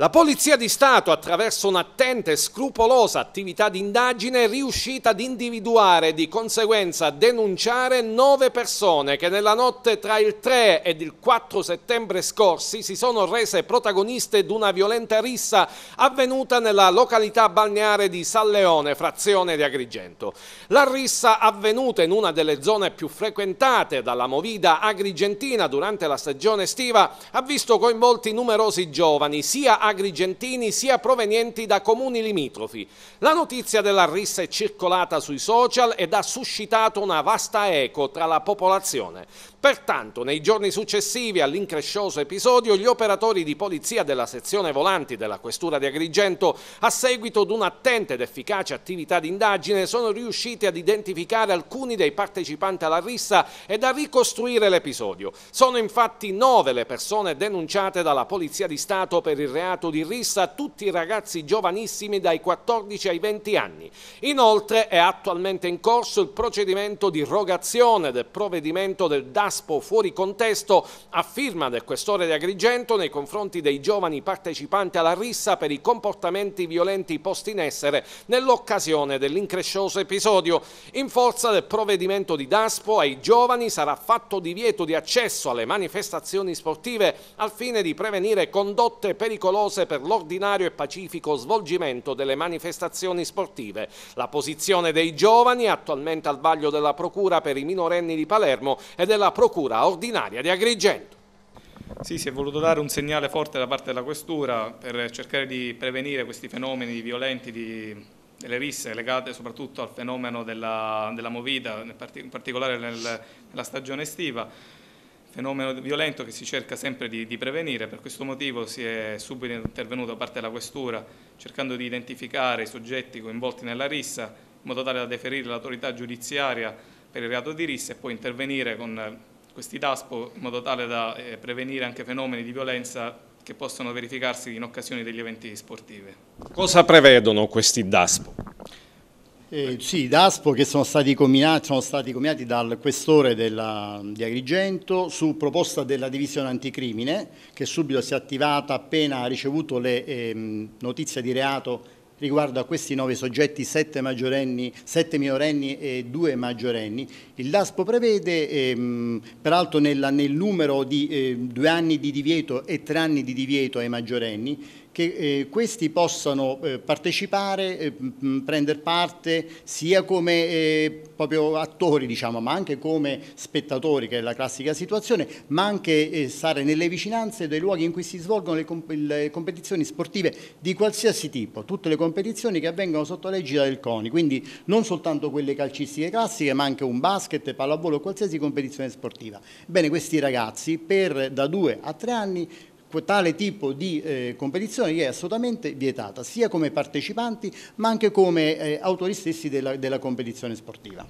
La Polizia di Stato, attraverso un'attenta e scrupolosa attività di indagine, è riuscita ad individuare e di conseguenza denunciare nove persone che nella notte tra il 3 ed il 4 settembre scorsi si sono rese protagoniste di una violenta rissa avvenuta nella località balneare di San Leone, frazione di Agrigento. La rissa avvenuta in una delle zone più frequentate dalla movida agrigentina durante la stagione estiva ha visto coinvolti numerosi giovani, sia agrigentini sia provenienti da comuni limitrofi. La notizia della rissa è circolata sui social ed ha suscitato una vasta eco tra la popolazione. Pertanto, nei giorni successivi all'increscioso episodio, gli operatori di polizia della sezione volanti della Questura di Agrigento, a seguito di un'attenta ed efficace attività di indagine, sono riusciti ad identificare alcuni dei partecipanti alla rissa ed a ricostruire l'episodio. Sono infatti nove le persone denunciate dalla Polizia di Stato per il reato campionato di rissa a tutti i ragazzi giovanissimi dai 14 ai 20 anni. Inoltre è attualmente in corso il procedimento di rogazione del provvedimento del DASPO fuori contesto a firma del questore di Agrigento nei confronti dei giovani partecipanti alla rissa per i comportamenti violenti posti in essere nell'occasione dell'increscioso episodio. In forza del provvedimento di DASPO ai giovani sarà fatto divieto di accesso alle manifestazioni sportive al fine di prevenire condotte pericolose pericolose per l'ordinario e pacifico svolgimento delle manifestazioni sportive. La posizione dei giovani attualmente al vaglio della Procura per i minorenni di Palermo e della Procura ordinaria di Agrigento. Sì, si è voluto dare un segnale forte da parte della Questura per cercare di prevenire questi fenomeni violenti di delle risse legate soprattutto al fenomeno della, della movida, in particolare nel, nella stagione estiva fenomeno violento che si cerca sempre di, di, prevenire, per questo motivo si è subito intervenuto da parte della Questura cercando di identificare i soggetti coinvolti nella rissa in modo tale da deferire l'autorità giudiziaria per il reato di rissa e poi intervenire con eh, questi DASPO in modo tale da eh, prevenire anche fenomeni di violenza che possono verificarsi in occasione degli eventi sportivi. Cosa prevedono questi DASPO? Eh, sì, DASPO che sono stati, combinati, sono stati combinati dal questore della, di Agrigento su proposta della divisione anticrimine che subito si è attivata appena ha ricevuto le eh, notizie di reato riguardo a questi nove soggetti, sette, sette minorenni e due maggiorenni. Il DASPO prevede, ehm, peraltro nella, nel numero di eh, due anni di divieto e tre anni di divieto ai maggiorenni, che eh, questi possano eh, partecipare, eh, prendere parte sia come eh, proprio attori diciamo, ma anche come spettatori che è la classica situazione, ma anche eh, stare nelle vicinanze dei luoghi in cui si svolgono le, comp le, eh, competizioni sportive di qualsiasi tipo, tutte le competizioni che avvengono sotto l'egida del CONI, quindi non soltanto quelle calcistiche classiche ma anche un basket, pallavolo, qualsiasi competizione sportiva. Bene, questi ragazzi per da 2 a 3 anni tale tipo di eh, competizione è assolutamente vietata, sia come partecipanti ma anche come eh, autori stessi della, della competizione sportiva.